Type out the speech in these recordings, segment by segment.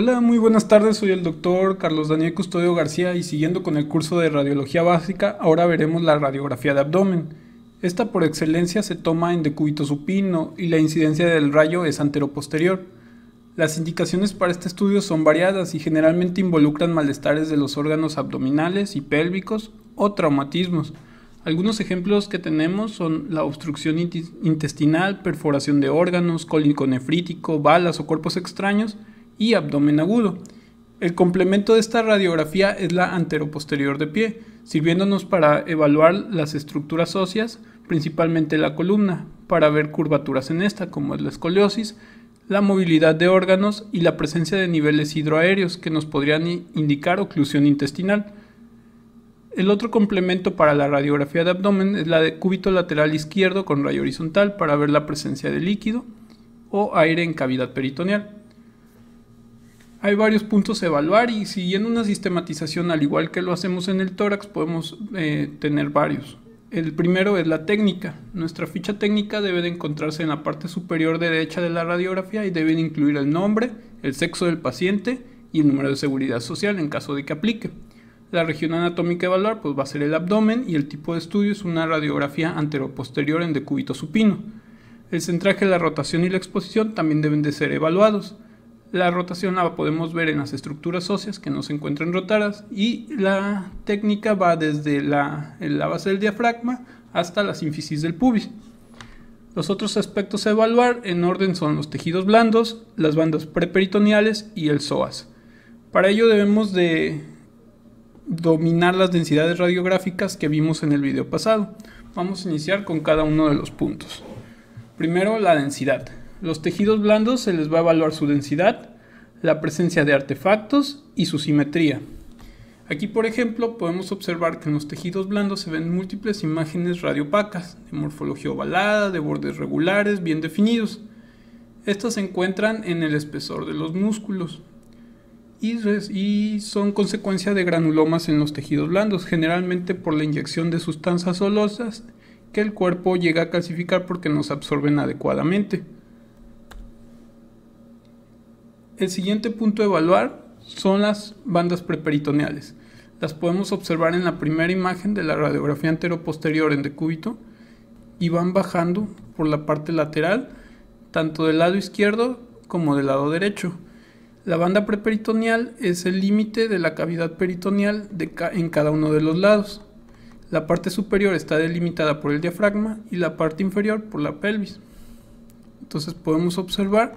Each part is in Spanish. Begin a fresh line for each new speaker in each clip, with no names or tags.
Hola, muy buenas tardes. Soy el doctor Carlos Daniel Custodio García y siguiendo con el curso de radiología básica, ahora veremos la radiografía de abdomen. Esta por excelencia se toma en decúbito supino y la incidencia del rayo es anteroposterior. Las indicaciones para este estudio son variadas y generalmente involucran malestares de los órganos abdominales y pélvicos o traumatismos. Algunos ejemplos que tenemos son la obstrucción intestinal, perforación de órganos, cólico nefrítico, balas o cuerpos extraños, y abdomen agudo. El complemento de esta radiografía es la anteroposterior de pie, sirviéndonos para evaluar las estructuras óseas, principalmente la columna, para ver curvaturas en esta, como es la escoliosis, la movilidad de órganos y la presencia de niveles hidroaéreos que nos podrían indicar oclusión intestinal. El otro complemento para la radiografía de abdomen es la de cúbito lateral izquierdo con rayo horizontal para ver la presencia de líquido o aire en cavidad peritoneal hay varios puntos a evaluar y siguiendo una sistematización al igual que lo hacemos en el tórax podemos eh, tener varios. El primero es la técnica. Nuestra ficha técnica debe de encontrarse en la parte superior derecha de la radiografía y debe de incluir el nombre, el sexo del paciente y el número de seguridad social en caso de que aplique. La región anatómica a evaluar pues, va a ser el abdomen y el tipo de estudio es una radiografía anteroposterior en decúbito supino. El centraje, la rotación y la exposición también deben de ser evaluados. La rotación la podemos ver en las estructuras óseas que no se encuentran rotadas y la técnica va desde la, base del diafragma hasta la sínfisis del pubis. Los otros aspectos a evaluar en orden son los tejidos blandos, las bandas preperitoneales y el psoas. Para ello debemos de dominar las densidades radiográficas que vimos en el video pasado. Vamos a iniciar con cada uno de los puntos. Primero la densidad. Los tejidos blandos se les va a evaluar su densidad, la presencia de artefactos y su simetría. Aquí, por ejemplo, podemos observar que en los tejidos blandos se ven múltiples imágenes radiopacas, de morfología ovalada, de bordes regulares, bien definidos. Estas se encuentran en el espesor de los músculos y, son consecuencia de granulomas en los tejidos blandos, generalmente por la inyección de sustancias olosas que el cuerpo llega a calcificar porque no se absorben adecuadamente. El siguiente punto a evaluar son las bandas preperitoneales. Las podemos observar en la primera imagen de la radiografía anteroposterior en decúbito y van bajando por la parte lateral, tanto del lado izquierdo como del lado derecho. La banda preperitoneal es el límite de la cavidad peritoneal en cada uno de los lados. La parte superior está delimitada por el diafragma y la parte inferior por la pelvis. Entonces podemos observar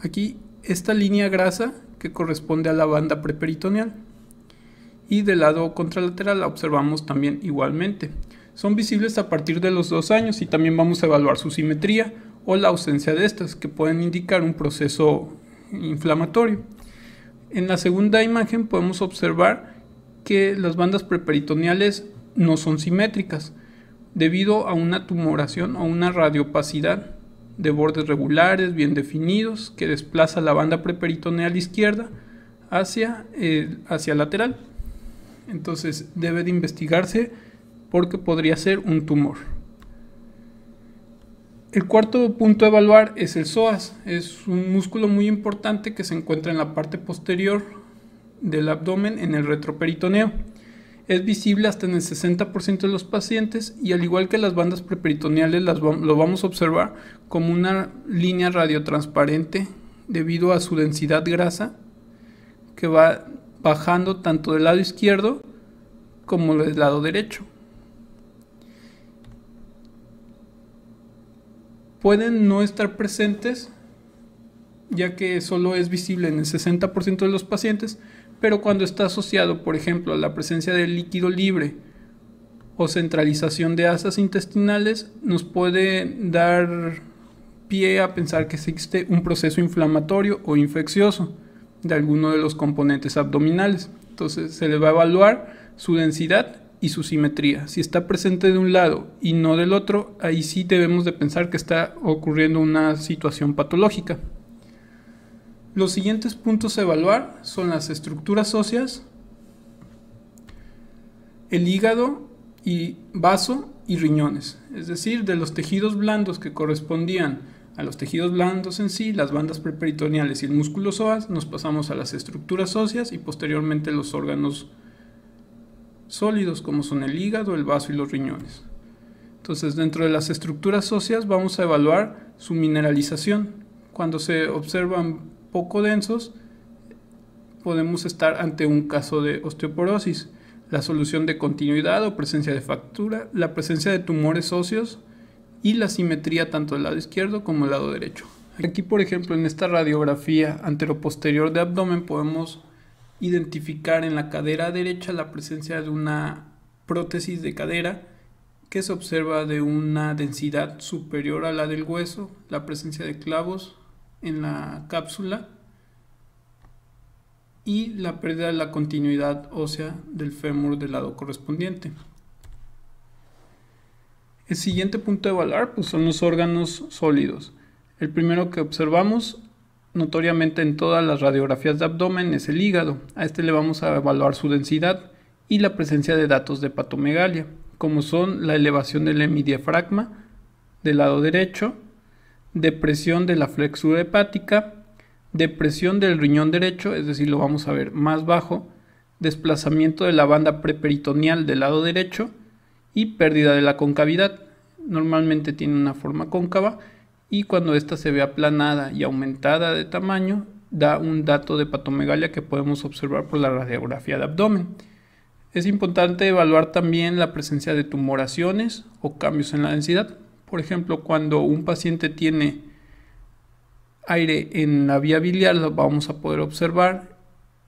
aquí esta línea grasa que corresponde a la banda preperitoneal. Y del lado contralateral la observamos también igualmente. Son visibles a partir de los dos años y también vamos a evaluar su simetría o la ausencia de estas, que pueden indicar un proceso inflamatorio. En la segunda imagen podemos observar que las bandas preperitoneales no son simétricas debido a una tumoración o una radiopacidad de bordes regulares, bien definidos, que desplaza la banda preperitoneal izquierda hacia, eh, hacia lateral. Entonces debe de investigarse porque podría ser un tumor. El cuarto punto a evaluar es el psoas. Es un músculo muy importante que se encuentra en la parte posterior del abdomen en el retroperitoneo. Es visible hasta en el 60% de los pacientes y al igual que las bandas preperitoneales las lo vamos a observar como una línea radiotransparente debido a su densidad grasa que va bajando tanto del lado izquierdo como del lado derecho. Pueden no estar presentes ya que solo es visible en el 60% de los pacientes, pero cuando está asociado, por ejemplo, a la presencia de líquido libre o centralización de asas intestinales, nos puede dar pie a pensar que existe un proceso inflamatorio o infeccioso de alguno de los componentes abdominales. Entonces se le va a evaluar su densidad y su simetría. Si está presente de un lado y no del otro, ahí sí debemos de pensar que está ocurriendo una situación patológica. Los siguientes puntos a evaluar son las estructuras óseas, el hígado y vaso y riñones, es decir, de los tejidos blandos que correspondían a los tejidos blandos en sí, las bandas preperitoneales y el músculo psoas, nos pasamos a las estructuras óseas y posteriormente los órganos sólidos como son el hígado, el vaso y los riñones. Entonces, dentro de las estructuras óseas vamos a evaluar su mineralización. Cuando se observan poco densos, podemos estar ante un caso de osteoporosis, la solución de continuidad o presencia de factura, la presencia de tumores óseos y la simetría tanto del lado izquierdo como del lado derecho. Aquí, por ejemplo, en esta radiografía anteroposterior de abdomen podemos identificar en la cadera derecha la presencia de una prótesis de cadera que se observa de una densidad superior a la del hueso, la presencia de clavos, en la cápsula y la pérdida de la continuidad ósea del fémur del lado correspondiente. El siguiente punto de evaluar pues, son los órganos sólidos. El primero que observamos notoriamente en todas las radiografías de abdomen es el hígado. A este le vamos a evaluar su densidad y la presencia de datos de patomegalia, como son la elevación del hemidiafragma del lado derecho, depresión de la flexura hepática, depresión del riñón derecho, es decir, lo vamos a ver más bajo, desplazamiento de la banda preperitoneal del lado derecho y pérdida de la concavidad. Normalmente tiene una forma cóncava y cuando ésta se ve aplanada y aumentada de tamaño, da un dato de patomegalia que podemos observar por la radiografía de abdomen. Es importante evaluar también la presencia de tumoraciones o cambios en la densidad por ejemplo, cuando un paciente tiene aire en la vía biliar, lo vamos a poder observar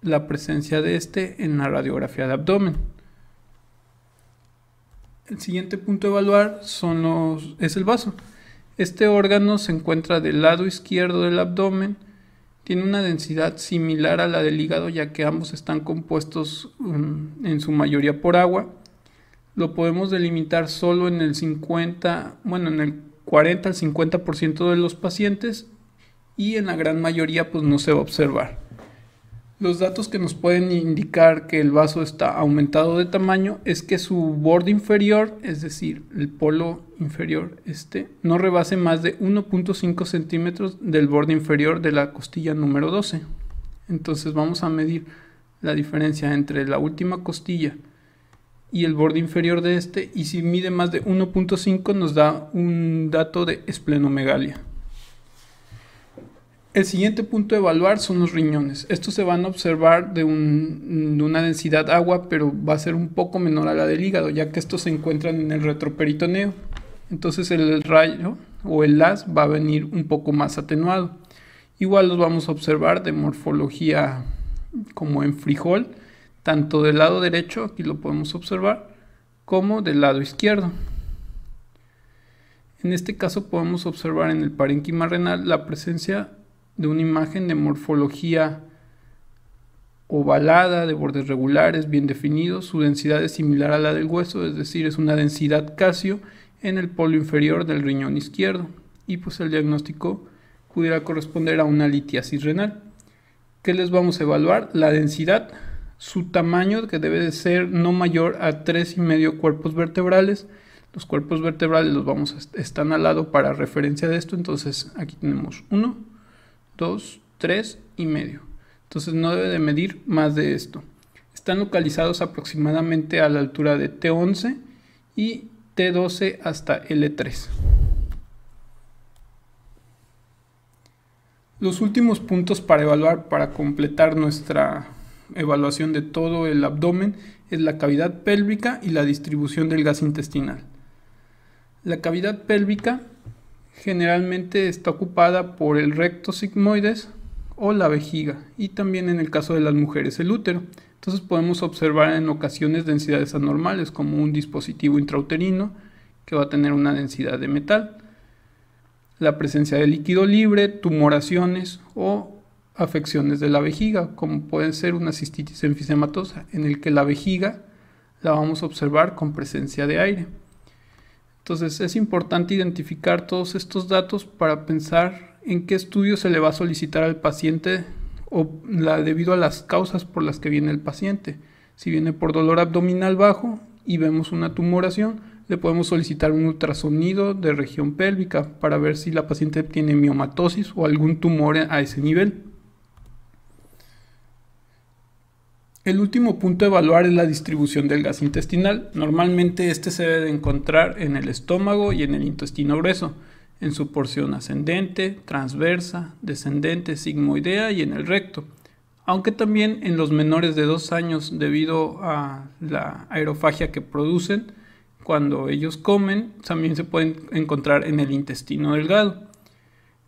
la presencia de este en la radiografía de abdomen. El siguiente punto a evaluar son los, es el vaso. Este órgano se encuentra del lado izquierdo del abdomen, tiene una densidad similar a la del hígado ya que ambos están compuestos mm, en su mayoría por agua lo podemos delimitar solo en el 50, bueno, en el 40 al 50% de los pacientes y en la gran mayoría pues no se va a observar. Los datos que nos pueden indicar que el vaso está aumentado de tamaño es que su borde inferior, es decir, el polo inferior, este, no rebase más de 1.5 centímetros del borde inferior de la costilla número 12. Entonces vamos a medir la diferencia entre la última costilla y el borde inferior de este y si mide más de 1.5 nos da un dato de esplenomegalia. El siguiente punto a evaluar son los riñones. Estos se van a observar de, de, una densidad agua, pero va a ser un poco menor a la del hígado, ya que estos se encuentran en el retroperitoneo. Entonces el rayo o el las va a venir un poco más atenuado. Igual los vamos a observar de morfología como en frijol tanto del lado derecho, aquí lo podemos observar, como del lado izquierdo. En este caso podemos observar en el parénquima renal la presencia de una imagen de morfología ovalada, de bordes regulares, bien definidos. Su densidad es similar a la del hueso, es decir, es una densidad casio en el polo inferior del riñón izquierdo. Y pues el diagnóstico pudiera corresponder a una litiasis renal. ¿Qué les vamos a evaluar? La densidad su tamaño que debe de ser no mayor a tres y medio cuerpos vertebrales. Los cuerpos vertebrales los vamos a, están al lado para referencia de esto, entonces aquí tenemos 1, 2, 3 y medio. Entonces no debe de medir más de esto. Están localizados aproximadamente a la altura de T11 y T12 hasta L3. Los últimos puntos para evaluar para completar nuestra evaluación de todo el abdomen es la cavidad pélvica y la distribución del gas intestinal. La cavidad pélvica generalmente está ocupada por el recto sigmoides o la vejiga y también en el caso de las mujeres el útero. Entonces podemos observar en ocasiones densidades anormales como un dispositivo intrauterino que va a tener una densidad de metal, la presencia de líquido libre, tumoraciones o afecciones de la vejiga, como pueden ser una cistitis enfisematosa, en el que la vejiga la vamos a observar con presencia de aire. Entonces es importante identificar todos estos datos para pensar en qué estudio se le va a solicitar al paciente o debido a las causas por las que viene el paciente. Si viene por dolor abdominal bajo y vemos una tumoración, le podemos solicitar un ultrasonido de región pélvica para ver si la paciente tiene miomatosis o algún tumor a ese nivel. El último punto a evaluar es la distribución del gas intestinal. Normalmente este se debe encontrar en el estómago y en el intestino grueso, en su porción ascendente, transversa, descendente, sigmoidea y en el recto, aunque también en los menores de 2 años debido a la aerofagia que producen cuando ellos comen, también se pueden encontrar en el intestino delgado.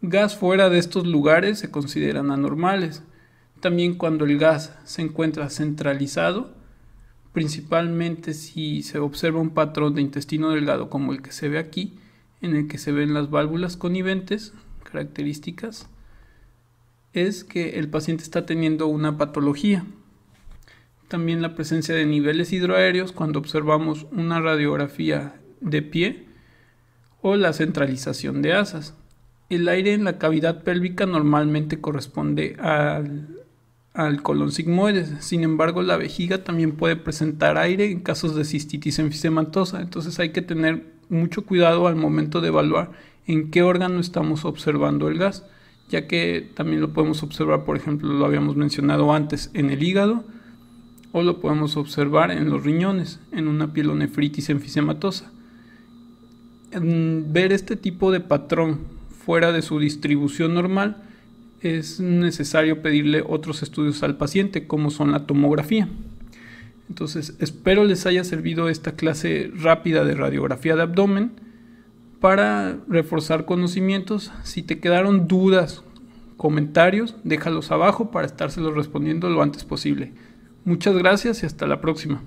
Gas fuera de estos lugares se consideran anormales, también cuando el gas se encuentra centralizado, principalmente si se observa un patrón de intestino delgado como el que se ve aquí, en el que se ven las válvulas coniventes, características, es que el paciente está teniendo una patología. También la presencia de niveles hidroaéreos cuando observamos una radiografía de pie o la centralización de asas. El aire en la cavidad pélvica normalmente corresponde al al colon sigmoides. Sin embargo, la vejiga también puede presentar aire en casos de cistitis enfisematosa. Entonces hay que tener mucho cuidado al momento de evaluar en qué órgano estamos observando el gas, ya que también lo podemos observar, por ejemplo, lo habíamos mencionado antes, en el hígado o lo podemos observar en los riñones, en una pielonefritis enfisematosa. Ver este tipo de patrón fuera de su distribución normal es necesario pedirle otros estudios al paciente, como son la tomografía. Entonces, espero les haya servido esta clase rápida de radiografía de abdomen para reforzar conocimientos. Si te quedaron dudas, comentarios, déjalos abajo para estárselos respondiendo lo antes posible. Muchas gracias y hasta la próxima.